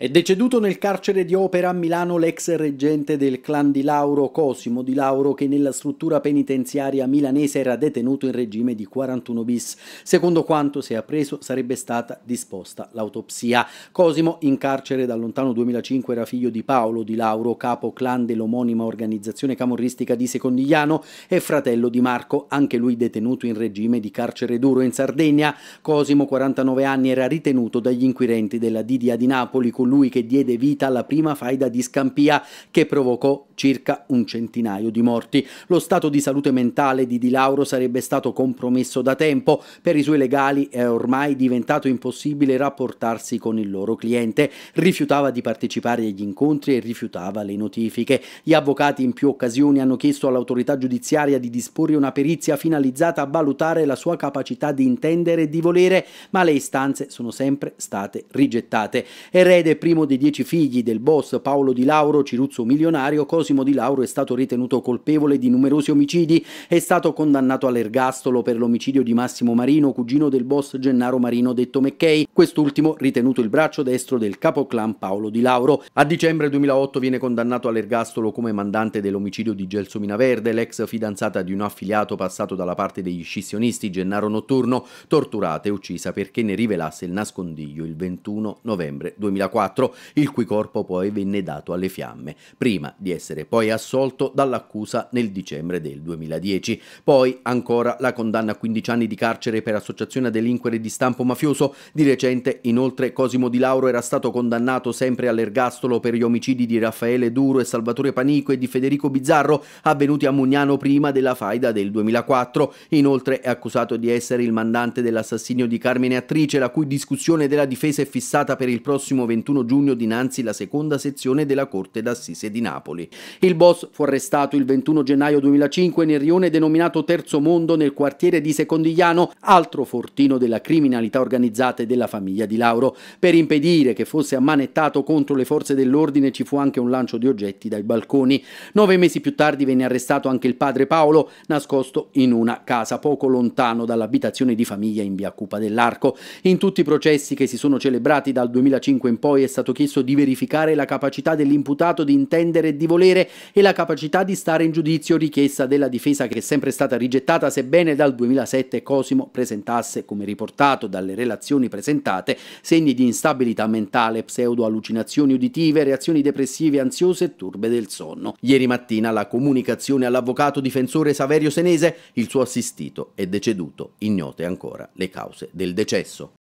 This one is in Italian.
È deceduto nel carcere di Opera a Milano l'ex reggente del clan di Lauro Cosimo di Lauro che nella struttura penitenziaria milanese era detenuto in regime di 41 bis. Secondo quanto si è appreso sarebbe stata disposta l'autopsia. Cosimo in carcere dal lontano 2005 era figlio di Paolo di Lauro, capo clan dell'omonima organizzazione camorristica di Secondigliano e fratello di Marco, anche lui detenuto in regime di carcere duro in Sardegna. Cosimo, 49 anni, era ritenuto dagli inquirenti della Didia di Napoli lui che diede vita alla prima faida di Scampia che provocò circa un centinaio di morti. Lo stato di salute mentale di Di Lauro sarebbe stato compromesso da tempo, per i suoi legali è ormai diventato impossibile rapportarsi con il loro cliente, rifiutava di partecipare agli incontri e rifiutava le notifiche. Gli avvocati in più occasioni hanno chiesto all'autorità giudiziaria di disporre una perizia finalizzata a valutare la sua capacità di intendere e di volere, ma le istanze sono sempre state rigettate. Erede primo dei dieci figli del boss Paolo Di Lauro, Ciruzzo milionario, Cosimo Di Lauro è stato ritenuto colpevole di numerosi omicidi, è stato condannato all'ergastolo per l'omicidio di Massimo Marino, cugino del boss Gennaro Marino detto McKay, quest'ultimo ritenuto il braccio destro del capoclan Paolo Di Lauro. A dicembre 2008 viene condannato all'ergastolo come mandante dell'omicidio di Gelsomina Verde, l'ex fidanzata di un affiliato passato dalla parte degli scissionisti Gennaro Notturno, torturata e uccisa perché ne rivelasse il nascondiglio il 21 novembre 2004. 1984, il cui corpo poi venne dato alle fiamme, prima di essere poi assolto dall'accusa nel dicembre del 2010. Poi ancora la condanna a 15 anni di carcere per associazione a delinquere di stampo mafioso. Di recente, inoltre, Cosimo Di Lauro era stato condannato sempre all'ergastolo per gli omicidi di Raffaele Duro e Salvatore Panico e di Federico Bizzarro, avvenuti a Mugnano prima della faida del 2004. Inoltre è accusato di essere il mandante dell'assassinio di Carmine Attrice, la cui discussione della difesa è fissata per il prossimo 21 21 giugno dinanzi la seconda sezione della Corte d'Assise di Napoli. Il boss fu arrestato il 21 gennaio 2005 nel rione denominato Terzo Mondo nel quartiere di Secondigliano, altro fortino della criminalità organizzata e della famiglia di Lauro. Per impedire che fosse ammanettato contro le forze dell'ordine ci fu anche un lancio di oggetti dai balconi. Nove mesi più tardi venne arrestato anche il padre Paolo, nascosto in una casa poco lontano dall'abitazione di famiglia in via Cupa dell'Arco. In tutti i processi che si sono celebrati dal 2005 in poi è è stato chiesto di verificare la capacità dell'imputato di intendere e di volere e la capacità di stare in giudizio richiesta della difesa che è sempre stata rigettata sebbene dal 2007 Cosimo presentasse, come riportato dalle relazioni presentate, segni di instabilità mentale, pseudo-allucinazioni uditive, reazioni depressive, ansiose e turbe del sonno. Ieri mattina la comunicazione all'avvocato difensore Saverio Senese, il suo assistito è deceduto, ignote ancora le cause del decesso.